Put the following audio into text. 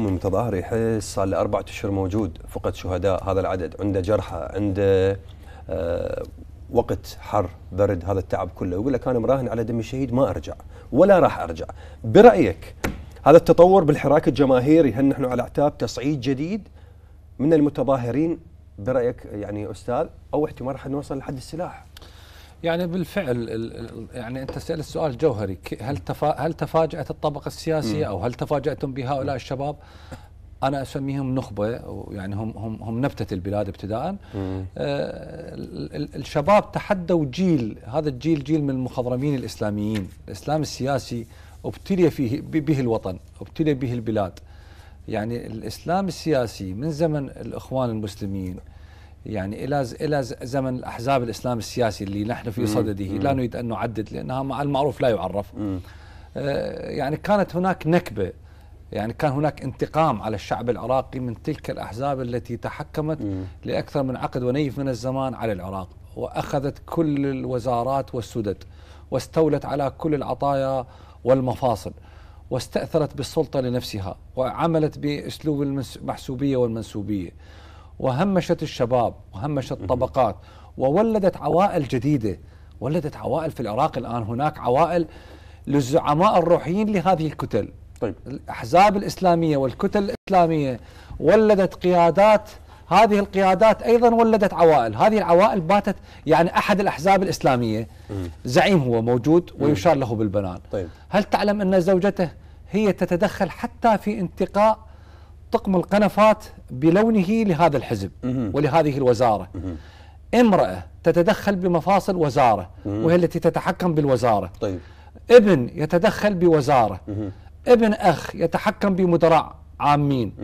متظاهر يحس صار له أشهر موجود فقد شهداء هذا العدد عنده جرحى عنده آه وقت حر برد هذا التعب كله يقول لك أنا مراهن على دم الشهيد ما أرجع ولا راح أرجع برأيك هذا التطور بالحراك الجماهيري هل نحن على اعتاب تصعيد جديد من المتظاهرين برأيك يعني أستاذ أو احتمال راح نوصل لحد السلاح يعني بالفعل يعني انت سالت سؤال جوهري هل هل تفاجات الطبقه السياسيه او هل تفاجاتم بهؤلاء الشباب؟ انا اسميهم نخبه يعني هم هم هم نبته البلاد ابتداء آه الشباب تحدوا جيل هذا الجيل جيل من المخضرمين الاسلاميين الاسلام السياسي ابتلي فيه به الوطن ابتلي به البلاد يعني الاسلام السياسي من زمن الاخوان المسلمين يعني الى الى زمن الاحزاب الاسلام السياسي اللي نحن في صدده لا نريد ان نعدد لانها مع المعروف لا يعرف آه، يعني كانت هناك نكبه يعني كان هناك انتقام على الشعب العراقي من تلك الاحزاب التي تحكمت لاكثر من عقد ونيف من الزمان على العراق واخذت كل الوزارات والسدد واستولت على كل العطايا والمفاصل واستاثرت بالسلطه لنفسها وعملت باسلوب المحسوبيه والمنسوبيه وهمشت الشباب وهمشت الطبقات وولدت عوائل جديدة ولدت عوائل في العراق الآن هناك عوائل للزعماء الروحيين لهذه الكتل طيب. الأحزاب الإسلامية والكتل الإسلامية ولدت قيادات هذه القيادات أيضا ولدت عوائل هذه العوائل باتت يعني أحد الأحزاب الإسلامية زعيم هو موجود ويشار له بالبنان طيب. هل تعلم أن زوجته هي تتدخل حتى في انتقاء طقم القنفات بلونه لهذا الحزب ولهذه الوزارة امرأة تتدخل بمفاصل وزارة وهي التي تتحكم بالوزارة طيب ابن يتدخل بوزارة ابن أخ يتحكم بمدراء عامين